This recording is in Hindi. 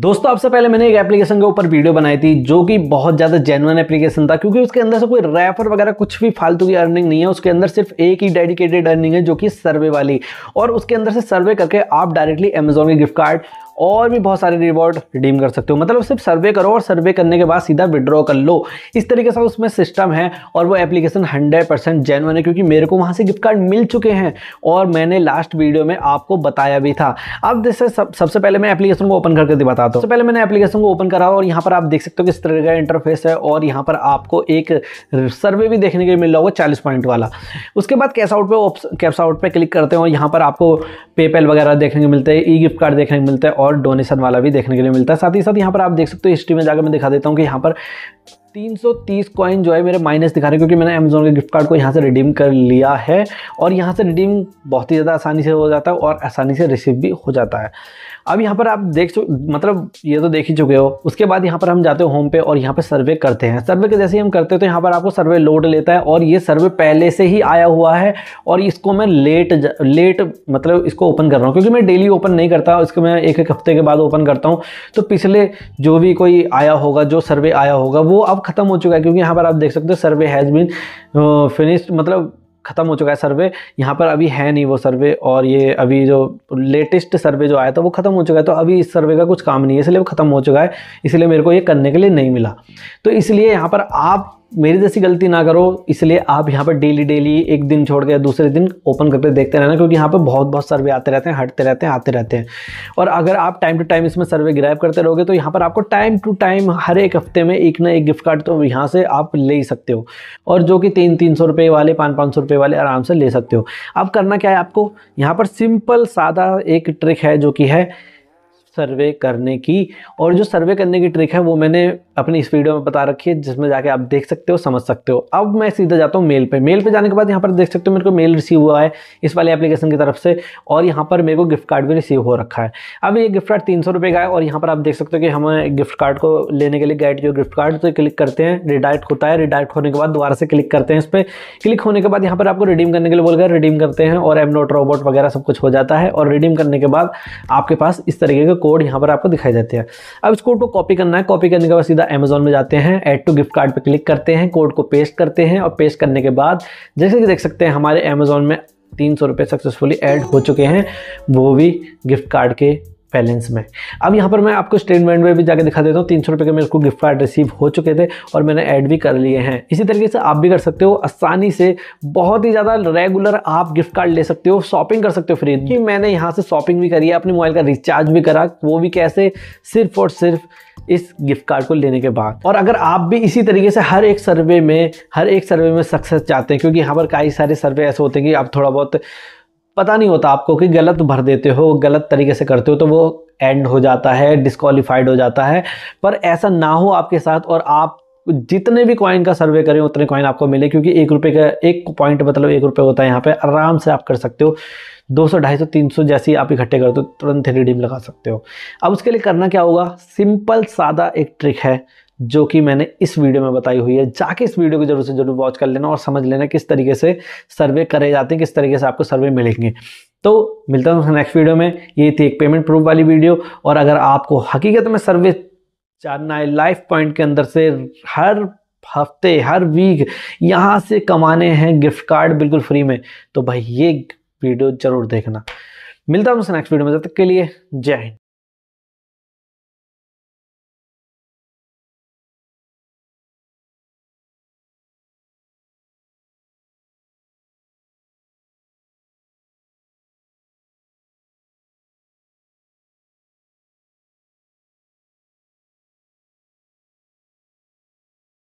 दोस्तों आपसे पहले मैंने एक एप्लीकेशन के ऊपर वीडियो बनाई थी जो कि बहुत ज़्यादा जेनुअन एप्लीकेशन था क्योंकि उसके अंदर से कोई रेफर वगैरह कुछ भी फालतू की अर्निंग नहीं है उसके अंदर सिर्फ एक ही डेडिकेटेड अर्निंग है जो कि सर्वे वाली और उसके अंदर से सर्वे करके आप डायरेक्टली अमेजोन के गिफ्ट कार्ड और भी बहुत सारे रिवॉर्ड रिडीम कर सकते हो मतलब सिर्फ सर्वे करो और सर्वे करने के बाद सीधा विड्रॉ कर लो इस तरीके से उसमें सिस्टम है और वो एप्लीकेशन हंड्रेड परसेंट है क्योंकि मेरे को वहाँ से गिफ्ट कार्ड मिल चुके हैं और मैंने लास्ट वीडियो में आपको बताया भी था अब जैसे सब, सबसे पहले मैं एप्लीकेशन को ओपन करके बताता हूँ सबसे पहले मैंने एप्लीकेशन को ओपन करा और यहाँ पर आप देख सकते हो किस तरह का इंटरफेस है और यहाँ पर आपको एक सर्वे भी देखने के मिल रहा होगा चालीस पॉइंट वाला उसके बाद कैश आउट पर कैश आउट पर क्लिक करते और यहाँ पर आपको पेपैल वगैरह देखने को मिलते हैं ई गिफ्ट कार्ड देखने को मिलता है और डोनेशन वाला भी देखने के लिए मिलता है साथ ही साथ यहाँ पर आप देख सकते हो हिस्ट्री में जाकर मैं दिखा देता हूँ कि यहाँ पर 330 कॉइन जो है मेरे माइनस दिखा रहे हैं क्योंकि मैंने अमेज़ोन के गिफ्ट कार्ड को यहाँ से रिडीम कर लिया है और यहाँ से रिडीम बहुत ही ज़्यादा आसानी से हो जाता है और आसानी से रिसीव भी हो जाता है अब यहाँ पर आप देख चु मतलब ये तो देख ही चुके हो उसके बाद यहाँ पर हम जाते हो होम पे और यहाँ पर सर्वे करते हैं सर्वे के जैसे ही हम करते हैं तो यहाँ पर आपको सर्वे लोड लेता है और ये सर्वे पहले से ही आया हुआ है और इसको मैं लेट लेट मतलब इसको ओपन कर रहा हूँ क्योंकि मैं डेली ओपन नहीं करता इसको मैं एक एक हफ्ते के बाद ओपन करता हूँ तो पिछले जो भी कोई आया होगा जो सर्वे आया होगा वो वो अब खत्म हो चुका है क्योंकि यहाँ पर आप देख सकते हो सर्वे हैज़ बिन फिनिश्ड मतलब ख़त्म हो चुका है सर्वे यहाँ पर अभी है नहीं वो सर्वे और ये अभी जो लेटेस्ट सर्वे जो आया था वो ख़त्म हो चुका है तो अभी इस सर्वे का कुछ काम नहीं है इसलिए वो ख़त्म हो चुका है इसलिए मेरे को ये करने के लिए नहीं मिला तो इसलिए यहाँ पर आप मेरी जैसी गलती ना करो इसलिए आप यहाँ पर डेली डेली एक दिन छोड़ के दूसरे दिन ओपन करके देखते रहना क्योंकि यहाँ पर बहुत बहुत सर्वे आते रहते हैं हटते रहते हैं आते रहते हैं और अगर आप टाइम टू टाइम इसमें सर्वे ग्रैप करते रहोगे तो यहाँ पर आपको टाइम टू टाइम हर एक हफ्ते में एक ना एक गिफ्ट कार्ड तो यहाँ से आप ले ही सकते हो और जो कि तीन तीन सौ रुपये वाले पाँच पाँच सौ रुपये वाले आराम से ले सकते हो अब करना क्या है आपको यहाँ पर सिंपल सादा एक ट्रिक है जो कि है सर्वे करने की और जो सर्वे करने की ट्रिक है वो मैंने अपनी इस वीडियो में बता रखी है जिसमें जाके आप देख सकते हो समझ सकते हो अब मैं सीधा जाता हूँ मेल पे मेल पे जाने के बाद यहाँ पर देख सकते हो मेरे को मेल रिसीव हुआ है इस वाले एप्लीकेशन की तरफ से और यहाँ पर मेरे को गिफ्ट कार्ड भी रिसीव हो रखा है अब ये गिफ्ट कार्ड तीन सौ का है और यहाँ पर आप देख सकते हो कि हमें गिफ्ट कार्ड को लेने के लिए गाइड जो गिफ्ट कार्ड तो क्लिक करते हैं रिडायरेक्ट होता है रिडाइट होने के बाद दोबारा से क्लिक करते हैं इस पर क्लिक होने के बाद यहाँ पर आपको रिडीम करने के लिए बोलकर रिडीम करते हैं और एम नोट रोबोट वगैरह सब कुछ हो जाता है और रिडीम करने के बाद आपके पास इस तरीके का कोड यहाँ पर आपको दिखाई देते हैं अब इस कोड को कॉपी करना है कॉपी करने के बाद सीधा अमेजोन में जाते हैं ऐड टू गिफ्ट कार्ड पर क्लिक करते हैं कोड को पेस्ट करते हैं और पेस्ट करने के बाद जैसे कि देख सकते हैं हमारे अमेजोन में तीन सौ रुपये सक्सेसफुली एड हो चुके हैं वो भी गिफ्ट कार्ड के बैलेंस में अब यहाँ पर मैं आपको स्टेटमेंट में भी जाके दिखा देता हूँ तीन सौ रुपये के मेरे को गिफ्ट कार्ड रिसीव हो चुके थे और मैंने ऐड भी कर लिए हैं इसी तरीके से आप भी कर सकते हो आसानी से बहुत ही ज़्यादा रेगुलर आप गिफ्ट कार्ड ले सकते हो शॉपिंग कर सकते हो फ्री कि मैंने यहाँ से शॉपिंग भी करी है अपने मोबाइल का रिचार्ज भी करा वो भी कैसे सिर्फ और सिर्फ इस गिफ्ट कार्ड को लेने के बाद और अगर आप भी इसी तरीके से हर एक सर्वे में हर एक सर्वे में सक्सेस चाहते हैं क्योंकि यहाँ पर कई सारे सर्वे ऐसे होते हैं कि आप थोड़ा बहुत पता नहीं होता आपको कि गलत भर देते हो गलत तरीके से करते हो तो वो एंड हो जाता है डिस्कालीफाइड हो जाता है पर ऐसा ना हो आपके साथ और आप जितने भी कॉइन का सर्वे करें उतने कॉइन आपको मिले क्योंकि एक रुपये का एक पॉइंट मतलब एक रुपये होता है यहाँ पे आराम से आप कर सकते हो 200 तीन सौ जैसे आप इकट्ठे करते हो तुरंत रिडीम लगा सकते हो अब उसके लिए करना क्या होगा सिंपल सादा एक ट्रिक है जो कि मैंने इस वीडियो में बताई हुई है जाके इस वीडियो को जरूर से जरूर वॉच कर लेना और समझ लेना किस तरीके से सर्वे करे जाते हैं किस तरीके से आपको सर्वे मिलेंगे तो मिलता हूँ नेक्स्ट वीडियो में ये थी एक पेमेंट प्रूफ वाली वीडियो और अगर आपको हकीकत में सर्वे जानना है लाइफ पॉइंट के अंदर से हर हफ्ते हर वीक यहाँ से कमाने हैं गिफ्ट कार्ड बिल्कुल फ्री में तो भाई ये वीडियो जरूर देखना मिलता हूँ नेक्स्ट वीडियो में तब तक के लिए जय हिंद